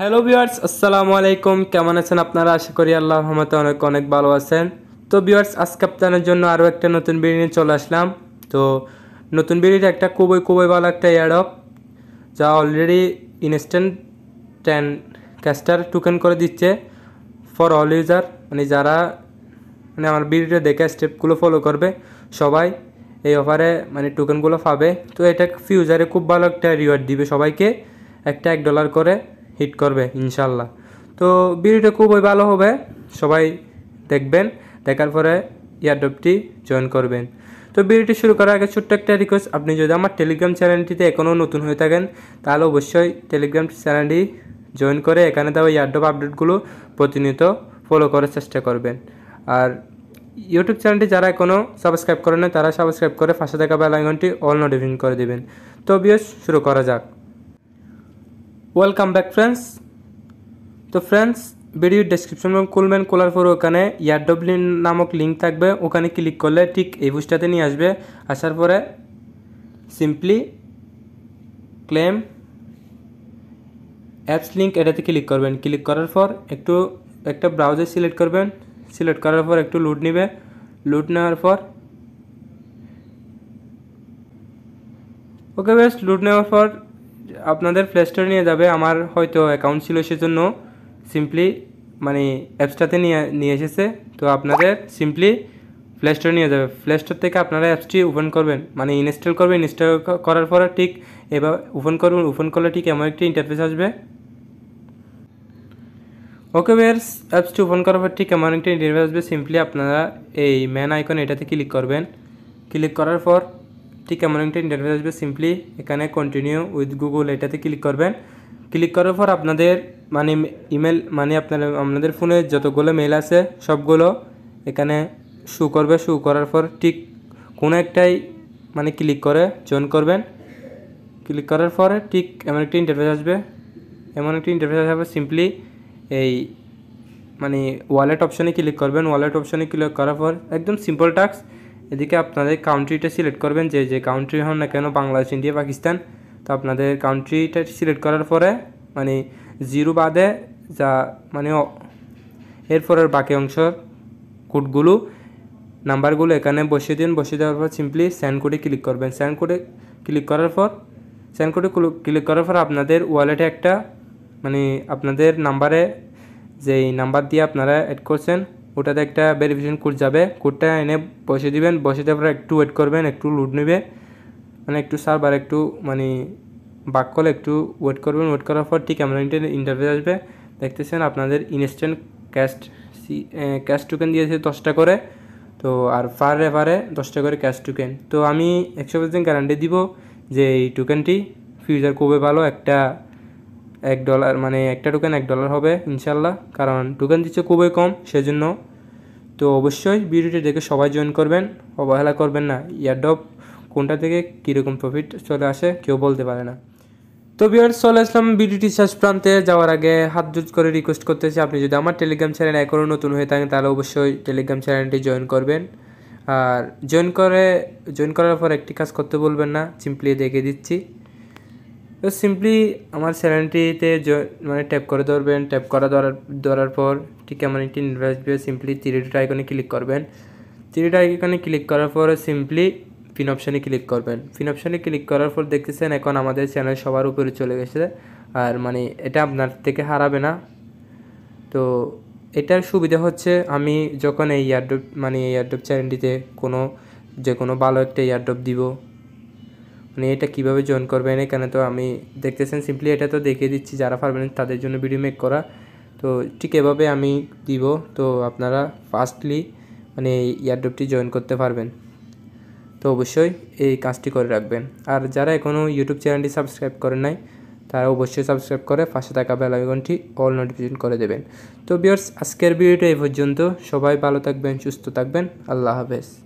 hello viewers আসসালামু আলাইকুম কেমন আছেন আপনারা আশা করি আল্লাহ রহমতে অনেক অনেক ভালো আছেন তো ভিউয়ার্স আজকে আপনাদের জন্য আরও একটা নতুন বিরিয়ানি চলে আসলাম তো নতুন বিড়িটা একটা খুবই খুবই ভালো একটা ইয়ারডপ যা অলরেডি ইনস্ট্যান্ট টেন ক্যাস্টার টোকেন করে দিচ্ছে ফর অল ইউজার মানে যারা মানে আমার ভিডিওটা দেখে স্টেপগুলো ফলো করবে সবাই এই অফারে মানে টোকেনগুলো পাবে তো এটা ফিউচারে খুব ভালো একটা রিওয়ার্ড দিবে সবাইকে একটা এক ডলার করে হিট করবে ইনশাল্লাহ তো ভিডিওটা খুবই ভালো হবে সবাই দেখবেন দেখার পরে ইয়ারডপটি জয়েন করবেন তো ভিডিওটি শুরু করার আগে ছোট্ট একটা রিকোয়েস্ট আপনি যদি আমার টেলিগ্রাম চ্যানেলটিতে এখনও নতুন হয়ে থাকেন তাহলে অবশ্যই টেলিগ্রাম চ্যানেলটি জয়েন করে এখানে তাও ইয়ারডপ আপডেটগুলো প্রতিনিয়ত ফলো করার চেষ্টা করবেন আর ইউটিউব চ্যানেলটি যারা এখনও সাবস্ক্রাইব করেন তারা সাবস্ক্রাইব করে ফাঁসে থাকা বেল অল নোটিফিকেশন করে দেবেন তো বিয়স শুরু করা যাক वेलकम बैक फ्रेंड्स तो फ्रेंड्स ভিডিওর ডেসক্রিপশন এবং খুলবেন খোলার পর ওখানে ইয়ারডবলিন নামক লিঙ্ক থাকবে ওখানে ক্লিক করলে ঠিক এই বুস্টাতে নিয়ে আসবে আসার পরে সিম্পলি ক্লেম অ্যাপস লিঙ্ক এটাতে ক্লিক করবেন ক্লিক করার পর একটু একটা ব্রাউজার সিলেক্ট করবেন সিলেক্ট করার পর একটু লুট নেবে লুট নেওয়ার পর ওকে বেশ লুট নেওয়ার পর আপনাদের প্লে স্টোরে নিয়ে যাবে আমার হয়তো অ্যাকাউন্ট ছিল সেজন্য সিম্পলি মানে অ্যাপসটাতে নিয়ে নিয়ে এসেছে তো আপনাদের সিম্পলি প্লে স্টোরে নিয়ে যাবে প্লে স্টোর থেকে আপনারা অ্যাপসটি ওপেন করবেন মানে ইনস্টল করবেন ইনস্টল করার পর ঠিক এবার ওপেন করবেন ওপেন করলে ঠিক এমন একটি ইন্টারফেস আসবে ওকে বেয়ার্স অ্যাপসটি ওপেন করার পর ঠিক এমন একটি ইন্টারফেস আসবে সিম্পলি আপনারা এই ম্যান আইকন এটাতে ক্লিক করবেন ক্লিক করার পর ঠিক এমন একটা ইন্টারফেস আসবে সিম্পলি এখানে কন্টিনিউ উইথ গুগল এটাতে ক্লিক করবেন ক্লিক করার পর আপনাদের মানে ইমেল মানে আপনার আপনাদের ফোনে যতগুলো মেল আছে সবগুলো এখানে শু করবে শু করার পর ঠিক কোনো একটাই মানে ক্লিক করে জয়েন করবেন ক্লিক করার পরে ঠিক এমন একটি ইন্টারফেস আসবে এমন একটি ইন্টারফেস আসবে সিম্পলি এই মানে ওয়ালেট অপশানে ক্লিক করবেন ওয়ালেট অপশানে ক্লিক করার পর একদম সিম্পল টাস্ক এদিকে আপনাদের কাউন্ট্রিটা সিলেক্ট করবেন যে যে কাউন্ট্রি হন না কেন বাংলাদেশ ইন্ডিয়া পাকিস্তান তো আপনাদের কাউন্ট্রিটা সিলেক্ট করার পরে মানে জিরো বাদে যা মানে এরপরের বাকি অংশ কোডগুলো নাম্বারগুলো এখানে বসিয়ে দিন বসিয়ে দেওয়ার পর সিম্পলি স্যান্ড কোডে ক্লিক করবেন স্যান্ড কোডে ক্লিক করার পর স্যান্ড কোডে ক্লিক করার পর আপনাদের ওয়ালেটে একটা মানে আপনাদের নাম্বারে যেই নাম্বার দিয়ে আপনারা অ্যাড করছেন ওটাতে একটা ভেরিফিকেশন কোড যাবে কোডটা এনে বসে দিবেন বসে দেওয়ার পর একটু ওয়েট করবেন একটু লোড নেবে মানে একটু সার্ভার একটু মানে বাক করলে একটু ওয়েট করবেন ওয়েট করার পর ঠিক এমন ইন্টারভিউ আসবে দেখতেছেন আপনাদের ইনস্ট্যান্ট ক্যাশ সি ক্যাশ টোকেন দিয়েছে দশটা করে তো আর ফার রেফারে দশটা করে ক্যাশ টোকেন তো আমি একশো পার্সেন্ট গ্যারান্টি দিব যে এই টোকেনটি ফিউচার খুবই ভালো একটা এক ডলার মানে একটা টোকেন এক ডলার হবে ইনশাল্লাহ কারণ টোকেন দিচ্ছে খুবই কম সেজন্য তো অবশ্যই ভিডিওটি দেখে সবাই জয়েন করবেন অবহেলা করবেন না ইয়ারডপ কোনটা থেকে কীরকম প্রফিট চলে আসে কেউ বলতে পারে না তো বিয়ার চলে আসলাম ভিডিওটি শেষ প্রান্তে যাওয়ার আগে হাত জুজ করে রিকোয়েস্ট করতেছি আপনি যদি আমার টেলিগ্রাম চ্যানেল এখনও নতুন হয়ে থাকেন তাহলে অবশ্যই টেলিগ্রাম চ্যানেলটি জয়েন করবেন আর জয়েন করে জয়েন করার পর একটি কাজ করতে বলবেন না সিম্পলি দেখে দিচ্ছি তো সিম্পলি আমার চ্যানেলটিতে মানে ট্যাপ করে ধরবেন ট্যাপ করা ধরার ধরার পর ঠিক কেমন একটি আসবে সিম্পলি তিরিটা আইকনে ক্লিক করবেন তিরিটা আইকনে ক্লিক করার পর সিম্পলি পিন অপশানে ক্লিক করবেন পিন অপশানে ক্লিক করার পর দেখতেছেন এখন আমাদের চ্যানেল সবার উপরে চলে গেছে আর মানে এটা আপনার থেকে হারাবে না তো এটার সুবিধা হচ্ছে আমি যখন এই ইয়ারডপ মানে এই ইয়ারডপ চ্যানেলটিতে কোনো যে কোনো ভালো একটা ইয়ারডপ দিব মানে এটা কিভাবে জয়েন করবেন এখানে তো আমি দেখতেছেন সিম্পলি এটা তো দেখিয়ে দিচ্ছি যারা পারবেন তাদের জন্য ভিডিও মেক করা তো ঠিক এভাবে আমি দিব তো আপনারা ফার্স্টলি মানে ইয়ারড্রপটি জয়েন করতে পারবেন তো অবশ্যই এই কাজটি করে রাখবেন আর যারা এখনও ইউটিউব চ্যানেলটি সাবস্ক্রাইব করেন নাই তারা অবশ্যই সাবস্ক্রাইব করে পাশে থাকা বেল আইকনটি অল নোটিফিকেশন করে দেবেন তো বিয়ার্স আজকের ভিডিওটা এই পর্যন্ত সবাই ভালো থাকবেন সুস্থ থাকবেন আল্লাহ হাফেজ